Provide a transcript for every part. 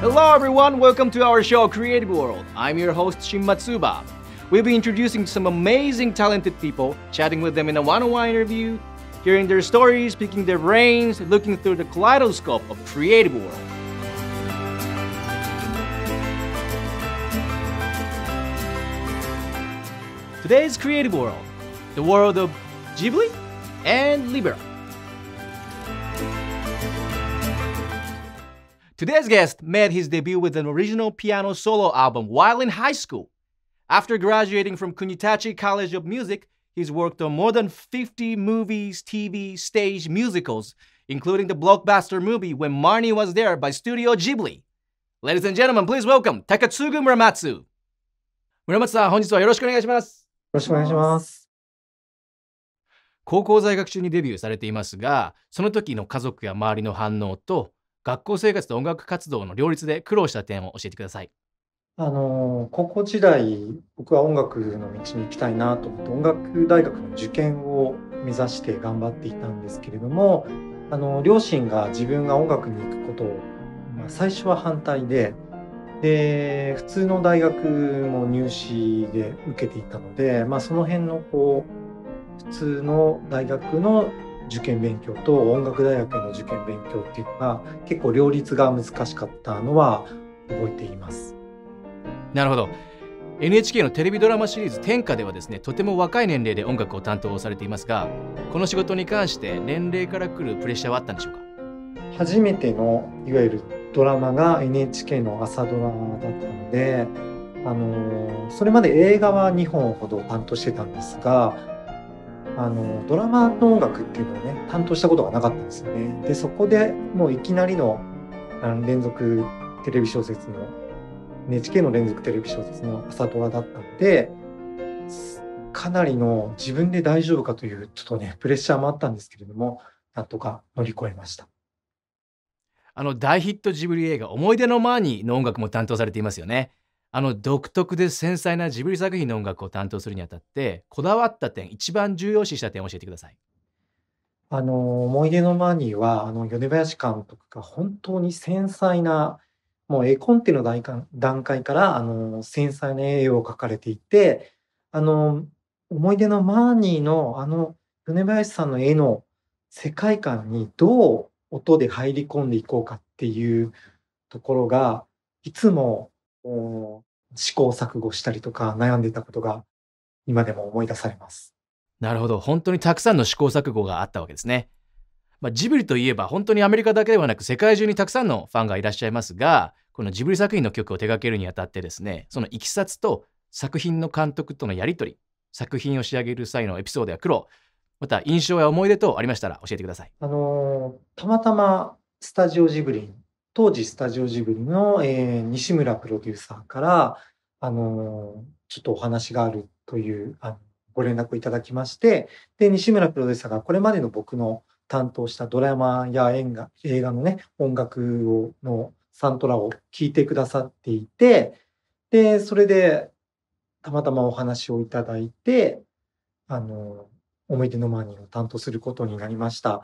Hello everyone, welcome to our show Creative World. I'm your host Shin Matsuba. We'll be introducing some amazing talented people, chatting with them in a one-on-one interview, hearing their stories, picking their brains, looking through the kaleidoscope of Creative World. Today's Creative World, the world of Ghibli and Libera. Today's guest made his debut with an original piano solo album while in high school. After graduating from Kunitachi College of Music, he's worked on more than 50 movies, TV, stage, musicals, including the blockbuster movie When Marnie Was There by Studio Ghibli. Ladies and gentlemen, please welcome Takatsugu Muramatsu. Muramatsu-san, 村松さん、本日はよろしくお願いします。よろしくお願いします。高校在学中にデビューされていますが、その時の家族や周りの反応と、学校生活と音楽活動の両立で苦労した点を教えてください。あの高校時代僕は音楽の道に行きたいなと思って音楽大学の受験を目指して頑張っていたんですけれどもあの両親が自分が音楽に行くことを、まあ、最初は反対でで普通の大学も入試で受けていたので、まあ、その辺のこう普通の大学の受験勉強と音楽大学の受験勉強っていうのが結構両立が難しかったのは覚えていますなるほど NHK のテレビドラマシリーズ「天下」ではですねとても若い年齢で音楽を担当されていますがこの仕事に関して年齢からくるプレッシャーはあったんでしょうか初めてのいわゆるドラマが NHK の朝ドラだったのであのそれまで映画は2本ほど担当してたんですがあのドラマの音楽っていうのをね担当したことがなかったんですよね。でそこでもういきなりの連続テレビ小説の NHK の連続テレビ小説の朝ドラだったのでかなりの自分で大丈夫かというちょっとねプレッシャーもあったんですけれどもなんとか乗り越えました。あの大ヒットジブリ映画「思い出のマーニー」の音楽も担当されていますよね。あの独特で繊細なジブリ作品の音楽を担当するにあたってこだわった点一番重要視した点を教えてください。あの思い出のニーはあの米林監督が本当に繊細なもう絵コンテの段階からあの繊細な絵を描かれていてあの思い出のマーニーのあの米林さんの絵の世界観にどう音で入り込んでいこうかっていうところがいつも試行錯誤したりとか悩んでいたことが今でも思い出されます。なるほど。本当にたくさんの試行錯誤があったわけですね。まあ、ジブリといえば本当にアメリカだけではなく世界中にたくさんのファンがいらっしゃいますが、このジブリ作品の曲を手掛けるにあたってですね、そのいきさつと作品の監督とのやり取り、作品を仕上げる際のエピソードや苦労、また印象や思い出等ありましたら教えてください。あのー、たまたまスタジオジブリ当時スタジオジブリの、えー、西村プロデューサーから、あのー、ちょっとお話があるというあご連絡をいただきまして、で、西村プロデューサーがこれまでの僕の担当したドラマや映画映画のね、音楽をのサントラを聴いてくださっていて、で、それでたまたまお話をいただいて、あの思い出のマニーを担当することになりました。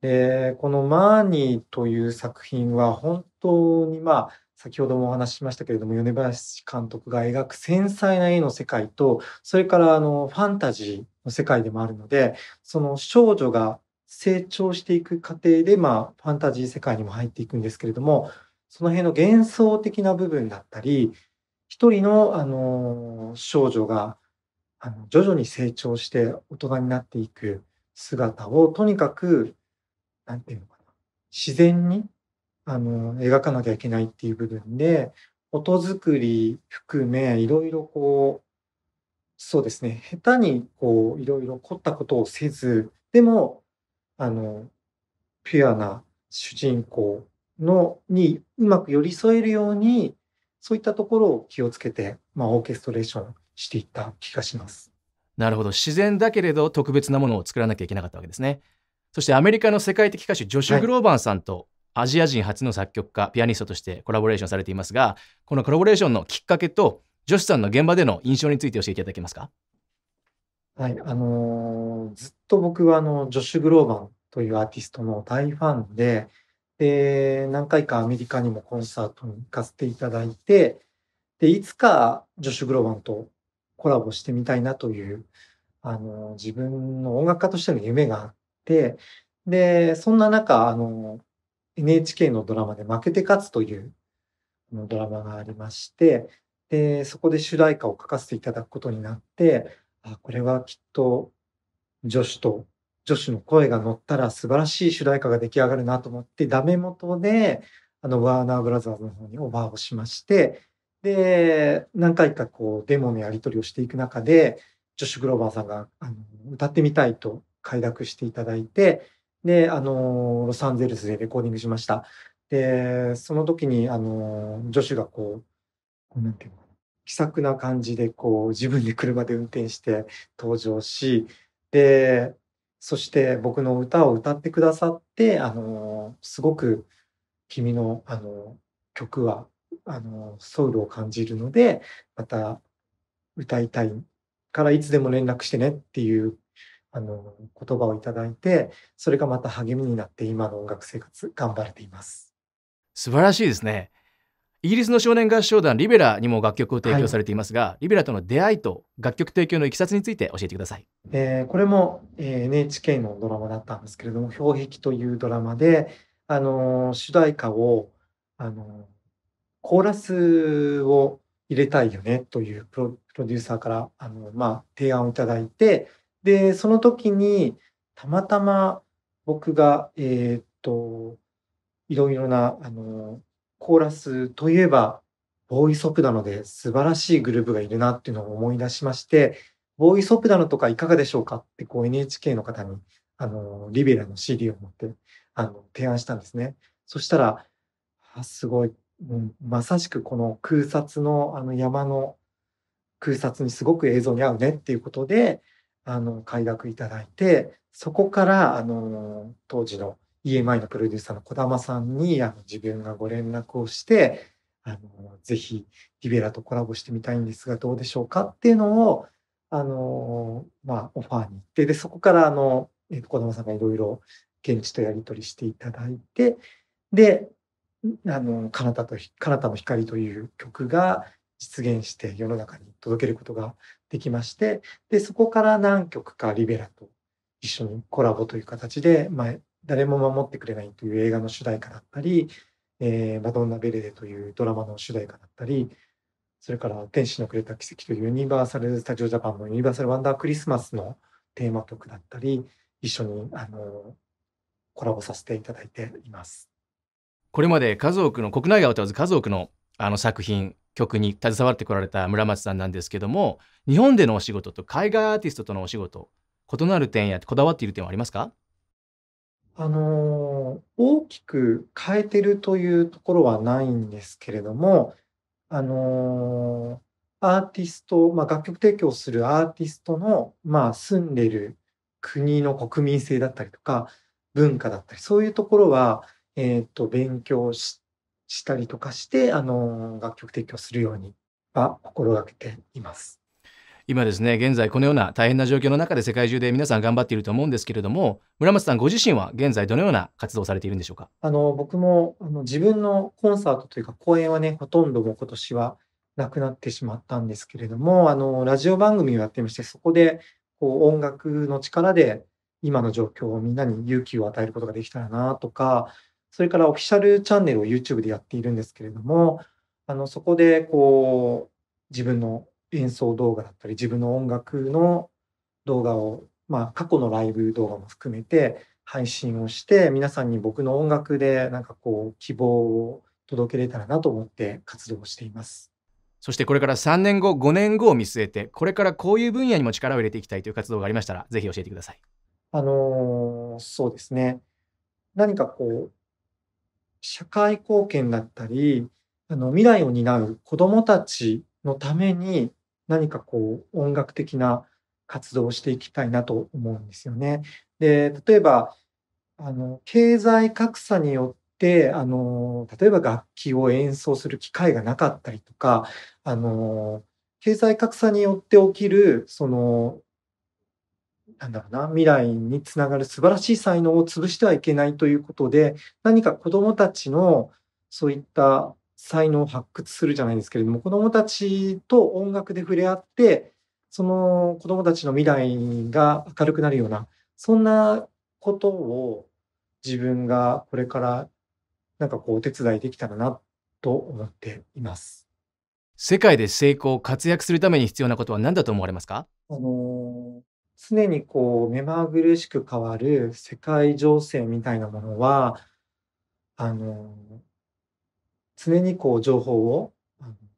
で、このマーニーという作品は本当にまあ、先ほどもお話ししましたけれども、米林監督が描く繊細な絵の世界と、それからあの、ファンタジーの世界でもあるので、その少女が成長していく過程で、まあ、ファンタジー世界にも入っていくんですけれども、その辺の幻想的な部分だったり、一人の、あの、少女が、あの、徐々に成長して大人になっていく姿を、とにかくなんていうのかな、自然に、あの、描かなきゃいけないっていう部分で、音作り含め、いろいろこう、そうですね、下手にこう、いろいろ凝ったことをせず、でも、あの、ピュアな主人公の、にうまく寄り添えるように、そういったところを気をつけて、まあ、オーケストレーションしていった気がします。なるほど。自然だけれど特別なものを作らなきゃいけなかったわけですね。そしてアメリカの世界的歌手ジョシュ・グローバンさんと、アジア人初の作曲家ピアニストとしてコラボレーションされていますがこのコラボレーションのきっかけとジョシュさんの現場での印象について教えていただけますかはいあのー、ずっと僕はあのジョシュ・グローバンというアーティストの大ファンでで何回かアメリカにもコンサートに行かせていただいてでいつかジョシュ・グローバンとコラボしてみたいなというあの自分の音楽家としての夢があって、で、そんな中、あの、NHK のドラマで負けて勝つというドラマがありまして、で、そこで主題歌を書かせていただくことになって、あ、これはきっと女子と、女子の声が乗ったら素晴らしい主題歌が出来上がるなと思って、ダメ元で、あの、ワーナーブラザーズの方にオファーをしまして、で、何回かこう、デモのやり取りをしていく中で、ジョシュ・グローバーさんがあの歌ってみたいと快諾していただいて、で、あの、ロサンゼルスでレコーディングしました。で、その時に、あの、助手がこう、なんていうの気さくな感じで、こう、自分で車で運転して登場し、で、そして僕の歌を歌ってくださって、あの、すごく君の、あの、曲は、あの、ソウルを感じるので、また歌いたいからいつでも連絡してねっていうあの言葉をいただいてそれがまた励みになって今の音楽生活頑張れています素晴らしいですねイギリスの少年合唱団リベラにも楽曲を提供されていますが、はい、リベラとの出会いと楽曲提供のいきさつについて教えてください、えー、これも、えー、NHK のドラマだったんですけれども「氷壁」というドラマで、あのー、主題歌を、あのー、コーラスを入れたいよねというプロデューサーからあの、まあ、提案をいただいてで、その時に、たまたま僕が、えー、っと、いろいろな、あの、コーラスといえば、ボーイソプダノで素晴らしいグループがいるなっていうのを思い出しまして、ボーイソプダノとかいかがでしょうかってこう NHK の方に、あの、リベラの CD を持って、あの、提案したんですね。そしたら、あすごい、うん、まさしくこの空撮のあの山の空撮にすごく映像に合うねっていうことで、あの、快諾いただいて、そこから、あの、当時の EMI のプロデューサーの小玉さんに、あの、自分がご連絡をして、あの、ぜひ、リベラとコラボしてみたいんですが、どうでしょうかっていうのを、あの、まあ、オファーに行って、で、そこから、あの、えっと、小玉さんがいろいろ現地とやり取りしていただいて、で、あの、かなたと、かなたの光という曲が実現して世の中に届けることができまして、で、そこから何曲かリベラと一緒にコラボという形で、まあ、誰も守ってくれないという映画の主題歌だったり、えー、マドンナ・ベレデというドラマの主題歌だったり、それから天使のくれた奇跡というユニバーサル・スタジオ・ジャパンのユニバーサル・ワンダー・クリスマスのテーマ曲だったり、一緒にあのコラボさせていただいています。これまで数多くの国内外を問わず数多くのあの作品曲に携わってこられた村松さんなんですけども日本でのお仕事と海外アーティストとのお仕事異なる点やこだわっている点はありますかあの大きく変えてるというところはないんですけれどもあのアーティスト、まあ、楽曲提供するアーティストの、まあ、住んでる国の国民性だったりとか文化だったりそういうところは、えーと、勉強ししたりとかして、あの楽曲提供するようには心がけています。今ですね現在このような大変な状況の中で世界中で皆さん頑張っていると思うんですけれども村松さんご自身は現在どのような活動をされているんでしょうかあの僕もあの自分のコンサートというか公演はねほとんども今年はなくなってしまったんですけれどもあのラジオ番組をやってましてそこでこう音楽の力で今の状況をみんなに勇気を与えることができたらなとかそれからオフィシャルチャンネルを YouTube でやっているんですけれども、あの、そこで、こう、自分の演奏動画だったり、自分の音楽の動画を、まあ、過去のライブ動画も含めて配信をして、皆さんに僕の音楽で、なんかこう、希望を届けれたらなと思って活動しています。そしてこれから3年後、5年後を見据えて、これからこういう分野にも力を入れていきたいという活動がありましたら、ぜひ教えてください。あのー、そうですね。何かこう、社会貢献だったり、あの、未来を担う子供たちのために何かこう、音楽的な活動をしていきたいなと思うんですよね。で、例えば、あの、経済格差によって、あの、例えば楽器を演奏する機会がなかったりとか、あの、経済格差によって起きる、その、なんだろうな、未来につながる素晴らしい才能を潰してはいけないということで、何か子供たちのそういった才能を発掘するじゃないですけれども、子供たちと音楽で触れ合って、その子供たちの未来が明るくなるような、そんなことを自分がこれからなんかこうお手伝いできたらなと思っています。世界で成功、活躍するために必要なことは何だと思われますかあの常にこう目まぐるしく変わる世界情勢みたいなものはあの常にこう情報を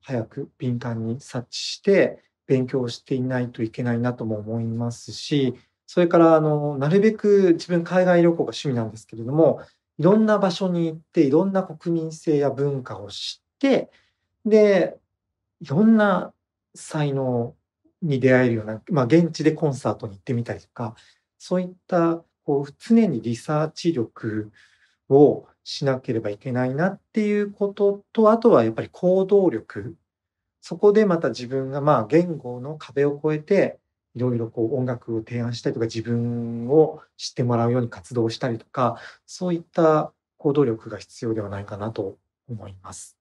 早く敏感に察知して勉強していないといけないなとも思いますしそれからあのなるべく自分海外旅行が趣味なんですけれどもいろんな場所に行っていろんな国民性や文化を知ってでいろんな才能に出会えるような、まあ、現地でコンサートに行ってみたりとか、そういったこう常にリサーチ力をしなければいけないなっていうことと、あとはやっぱり行動力。そこでまた自分がまあ言語の壁を越えて、いろいろこう音楽を提案したりとか、自分を知ってもらうように活動したりとか、そういった行動力が必要ではないかなと思います。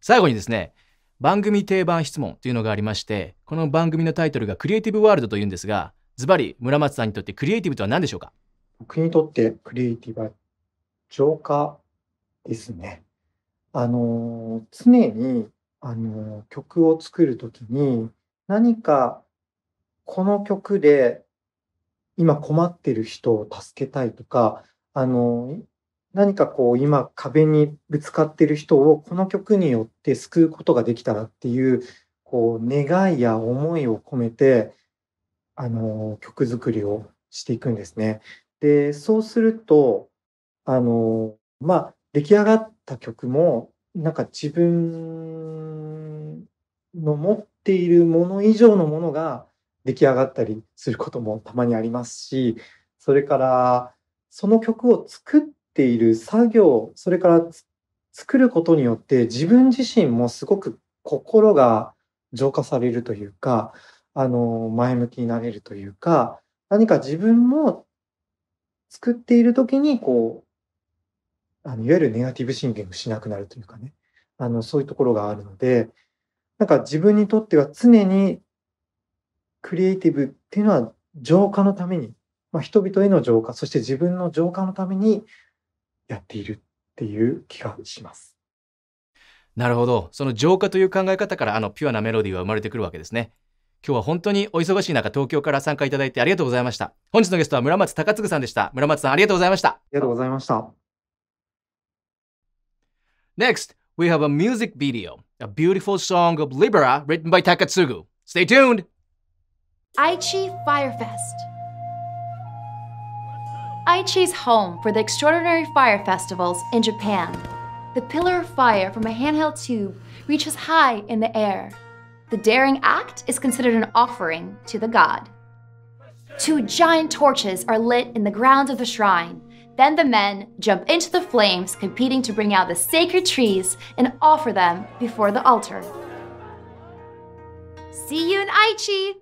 最後にですね、番組定番質問というのがありましてこの番組のタイトルがクリエイティブワールドというんですがズバリ村松さんにとってクリエイティブとは何でしょうか僕にとってクリエイティブは浄化ですね。あの常にあの曲を作る時に何かこの曲で今困ってる人を助けたいとかあの何かこう今壁にぶつかってる人をこの曲によって救うことができたらっていうこう願いや思いを込めてあの曲作りをしていくんですね。でそうするとあのまあ出来上がった曲もなんか自分の持っているもの以上のものが出来上がったりすることもたまにありますしそれからその曲を作ってている作業それから作ることによって自分自身もすごく心が浄化されるというかあの前向きになれるというか何か自分も作っている時にこうあのいわゆるネガティブシンキングしなくなるというかねあのそういうところがあるのでなんか自分にとっては常にクリエイティブっていうのは浄化のために、まあ、人々への浄化そして自分の浄化のためにやっているっていう気がします。なるほど。その浄化という考え方からあのピュアなメロディーは生まれてくるわけですね。今日は本当にお忙しい中、東京から参加いただいてありがとうございました。本日のゲストは村松隆嗣さんでした。村松さんありがとうございました。ありがとうございました。Next, we have a music video, a beautiful song of Libera written by Takatsugu. Stay tuned! Aichi Firefest. Aichi is home for the extraordinary fire festivals in Japan. The pillar of fire from a handheld tube reaches high in the air. The daring act is considered an offering to the god. Two giant torches are lit in the grounds of the shrine. Then the men jump into the flames, competing to bring out the sacred trees and offer them before the altar. See you in Aichi!